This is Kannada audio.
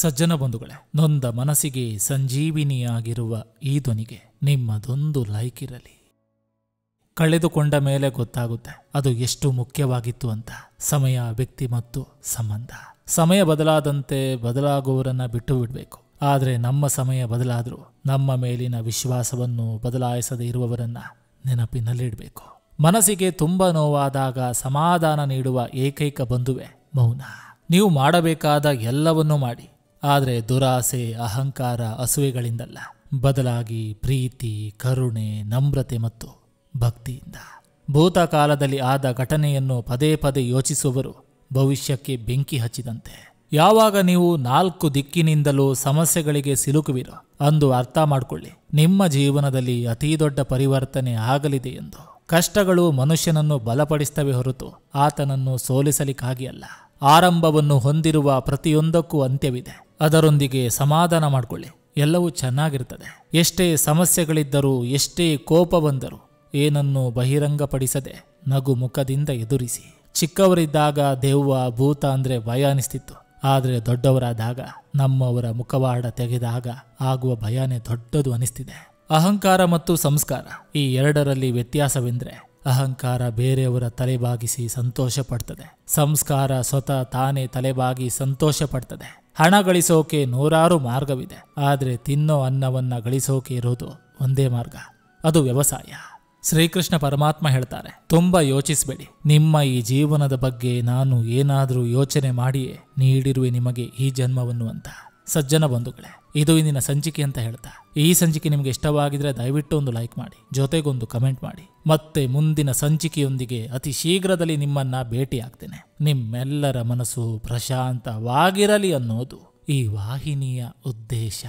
ಸಜ್ಜನ ಬಂಧುಗಳೇ ನೊಂದ ಮನಸ್ಸಿಗೆ ಸಂಜೀವಿನಿಯಾಗಿರುವ ಈ ಧ್ವನಿಗೆ ನಿಮ್ಮದೊಂದು ಲೈಕ್ ಇರಲಿ ಕಳೆದುಕೊಂಡ ಮೇಲೆ ಗೊತ್ತಾಗುತ್ತೆ ಅದು ಎಷ್ಟು ಮುಖ್ಯವಾಗಿತ್ತು ಅಂತ ಸಮಯ ವ್ಯಕ್ತಿ ಮತ್ತು ಸಂಬಂಧ ಸಮಯ ಬದಲಾದಂತೆ ಬದಲಾಗುವವರನ್ನ ಬಿಟ್ಟು ಬಿಡಬೇಕು ಆದರೆ ನಮ್ಮ ಸಮಯ ಬದಲಾದರೂ ನಮ್ಮ ಮೇಲಿನ ವಿಶ್ವಾಸವನ್ನು ಬದಲಾಯಿಸದೇ ಇರುವವರನ್ನ ನೆನಪಿನಲ್ಲಿಡಬೇಕು ಮನಸ್ಸಿಗೆ ತುಂಬ ನೋವಾದಾಗ ಸಮಾಧಾನ ನೀಡುವ ಏಕೈಕ ಬಂಧುವೆ ಮೌನ ನೀವು ಮಾಡಬೇಕಾದ ಎಲ್ಲವನ್ನೂ ಮಾಡಿ ಆದರೆ ದುರಾಸೆ ಅಹಂಕಾರ ಅಸುವೆಗಳಿಂದಲ್ಲ ಬದಲಾಗಿ ಪ್ರೀತಿ ಕರುಣೆ ನಮ್ರತೆ ಮತ್ತು ಭಕ್ತಿಯಿಂದ ಭೂತಕಾಲದಲ್ಲಿ ಆದ ಘಟನೆಯನ್ನು ಪದೇ ಪದೇ ಯೋಚಿಸುವವರು ಭವಿಷ್ಯಕ್ಕೆ ಬೆಂಕಿ ಹಚ್ಚಿದಂತೆ ಯಾವಾಗ ನೀವು ನಾಲ್ಕು ದಿಕ್ಕಿನಿಂದಲೂ ಸಮಸ್ಯೆಗಳಿಗೆ ಸಿಲುಕುವಿರೋ ಅಂದು ಅರ್ಥ ಮಾಡಿಕೊಳ್ಳಿ ನಿಮ್ಮ ಜೀವನದಲ್ಲಿ ಅತೀ ದೊಡ್ಡ ಪರಿವರ್ತನೆ ಆಗಲಿದೆ ಎಂದು ಕಷ್ಟಗಳು ಮನುಷ್ಯನನ್ನು ಬಲಪಡಿಸ್ತವೆ ಹೊರತು ಆತನನ್ನು ಸೋಲಿಸಲಿಕ್ಕಾಗಿಯಲ್ಲ ಆರಂಭವನ್ನು ಹೊಂದಿರುವ ಪ್ರತಿಯೊಂದಕ್ಕೂ ಅಂತ್ಯವಿದೆ ಅದರೊಂದಿಗೆ ಸಮಾಧಾನ ಮಾಡಿಕೊಳ್ಳಿ ಎಲ್ಲವೂ ಚೆನ್ನಾಗಿರ್ತದೆ ಎಷ್ಟೇ ಸಮಸ್ಯೆಗಳಿದ್ದರೂ ಎಷ್ಟೇ ಕೋಪ ಬಂದರೂ ಏನನ್ನು ಬಹಿರಂಗಪಡಿಸದೆ ನಗು ಮುಖದಿಂದ ಎದುರಿಸಿ ಚಿಕ್ಕವರಿದ್ದಾಗ ದೆವ್ವ ಭೂತ ಅಂದರೆ ಭಯ ಅನಿಸ್ತಿತ್ತು ಆದರೆ ದೊಡ್ಡವರಾದಾಗ ನಮ್ಮವರ ಮುಖವಾಡ ತೆಗೆದಾಗ ಆಗುವ ಭಯನೇ ದೊಡ್ಡದು ಅನಿಸ್ತಿದೆ ಅಹಂಕಾರ ಮತ್ತು ಸಂಸ್ಕಾರ ಈ ಎರಡರಲ್ಲಿ ವ್ಯತ್ಯಾಸವೆಂದರೆ ಅಹಂಕಾರ ಬೇರೆಯವರ ತಲೆಬಾಗಿಸಿ ಸಂತೋಷ ಪಡ್ತದೆ ಸಂಸ್ಕಾರ ಸ್ವತಃ ತಾನೇ ತಲೆಬಾಗಿ ಸಂತೋಷ ಪಡ್ತದೆ ಹಣ ಗಳಿಸೋಕೆ ನೂರಾರು ಮಾರ್ಗವಿದೆ ಆದರೆ ತಿನ್ನೋ ಅನ್ನವನ್ನ ಗಳಿಸೋಕೆ ಇರೋದು ಒಂದೇ ಮಾರ್ಗ ಅದು ವ್ಯವಸಾಯ ಶ್ರೀಕೃಷ್ಣ ಪರಮಾತ್ಮ ಹೇಳ್ತಾರೆ ತುಂಬ ಯೋಚಿಸಬೇಡಿ ನಿಮ್ಮ ಈ ಜೀವನದ ಬಗ್ಗೆ ನಾನು ಏನಾದರೂ ಯೋಚನೆ ಮಾಡಿಯೇ ನೀಡಿರುವೆ ನಿಮಗೆ ಈ ಜನ್ಮವನ್ನು ಅಂತ ಸಜ್ಜನ ಬಂಧುಗಳೇ ಇದು ಇಂದಿನ ಸಂಚಿಕೆ ಅಂತ ಹೇಳ್ತಾ ಈ ಸಂಚಿಕೆ ನಿಮಗೆ ಇಷ್ಟವಾಗಿದ್ರೆ ದಯವಿಟ್ಟು ಒಂದು ಲೈಕ್ ಮಾಡಿ ಜೊತೆಗೊಂದು ಕಮೆಂಟ್ ಮಾಡಿ ಮತ್ತೆ ಮುಂದಿನ ಸಂಚಿಕೆಯೊಂದಿಗೆ ಅತಿ ಶೀಘ್ರದಲ್ಲಿ ನಿಮ್ಮನ್ನ ಭೇಟಿ ಆಗ್ತೇನೆ ನಿಮ್ಮೆಲ್ಲರ ಮನಸ್ಸು ಪ್ರಶಾಂತವಾಗಿರಲಿ ಅನ್ನೋದು ಈ ವಾಹಿನಿಯ ಉದ್ದೇಶ